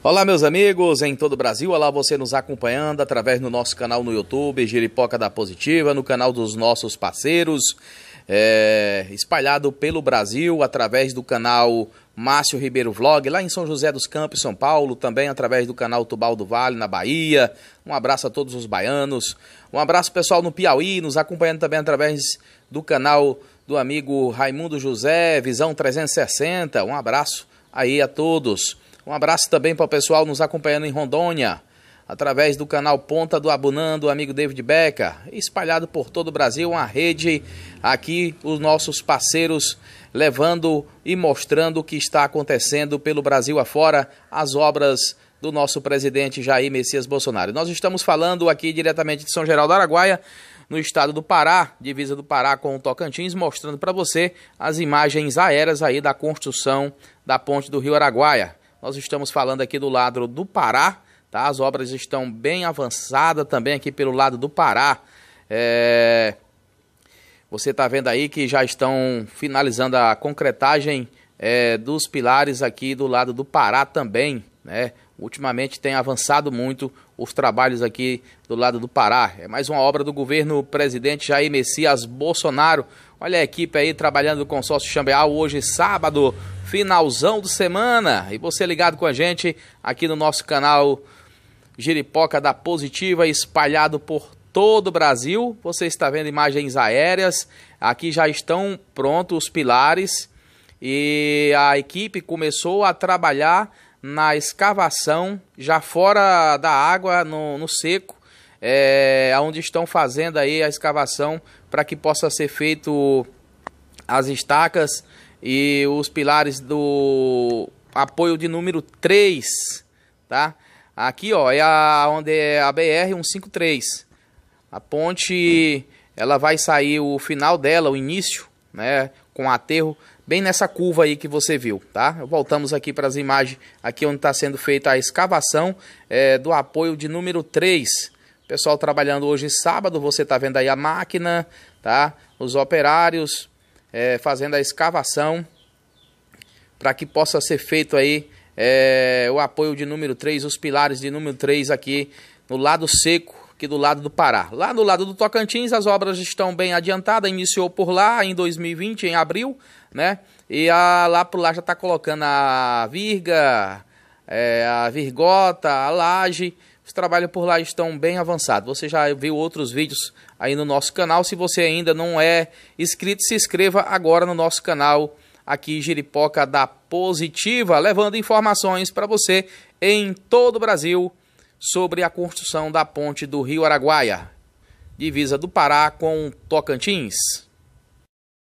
Olá, meus amigos em todo o Brasil. Olá, você nos acompanhando através do nosso canal no YouTube, Giripoca da Positiva, no canal dos nossos parceiros, é, espalhado pelo Brasil, através do canal Márcio Ribeiro Vlog, lá em São José dos Campos, São Paulo, também através do canal Tubal do Vale, na Bahia. Um abraço a todos os baianos. Um abraço, pessoal, no Piauí, nos acompanhando também através do canal do amigo Raimundo José, Visão 360. Um abraço aí a todos. Um abraço também para o pessoal nos acompanhando em Rondônia, através do canal Ponta do Abunã, do amigo David Becker, espalhado por todo o Brasil, uma rede aqui, os nossos parceiros levando e mostrando o que está acontecendo pelo Brasil afora, as obras do nosso presidente Jair Messias Bolsonaro. Nós estamos falando aqui diretamente de São Geraldo do Araguaia, no estado do Pará, divisa do Pará com o Tocantins, mostrando para você as imagens aéreas aí da construção da ponte do Rio Araguaia. Nós estamos falando aqui do lado do Pará, tá? As obras estão bem avançadas também aqui pelo lado do Pará. É... Você está vendo aí que já estão finalizando a concretagem é, dos pilares aqui do lado do Pará também, né? Ultimamente tem avançado muito os trabalhos aqui do lado do Pará. É mais uma obra do governo presidente Jair Messias Bolsonaro. Olha a equipe aí trabalhando no consórcio Chambeal hoje, sábado, finalzão de semana. E você ligado com a gente aqui no nosso canal Giripoca da Positiva, espalhado por todo o Brasil. Você está vendo imagens aéreas. Aqui já estão prontos os pilares e a equipe começou a trabalhar na escavação, já fora da água, no, no seco, é, eh, onde estão fazendo aí a escavação para que possa ser feito as estacas e os pilares do apoio de número 3, tá? Aqui, ó, é a, onde é a BR-153. A ponte, ela vai sair o final dela, o início, né? com aterro, bem nessa curva aí que você viu, tá? Voltamos aqui para as imagens, aqui onde está sendo feita a escavação é, do apoio de número 3. Pessoal trabalhando hoje sábado, você está vendo aí a máquina, tá? Os operários é, fazendo a escavação para que possa ser feito aí é, o apoio de número 3, os pilares de número 3 aqui no lado seco aqui do lado do Pará. Lá no lado do Tocantins, as obras estão bem adiantadas, iniciou por lá em 2020, em abril, né? E a, lá por lá já está colocando a virga, é, a virgota, a laje. Os trabalhos por lá estão bem avançados. Você já viu outros vídeos aí no nosso canal. Se você ainda não é inscrito, se inscreva agora no nosso canal aqui Jiripoca da Positiva, levando informações para você em todo o Brasil sobre a construção da ponte do Rio Araguaia, divisa do Pará com Tocantins.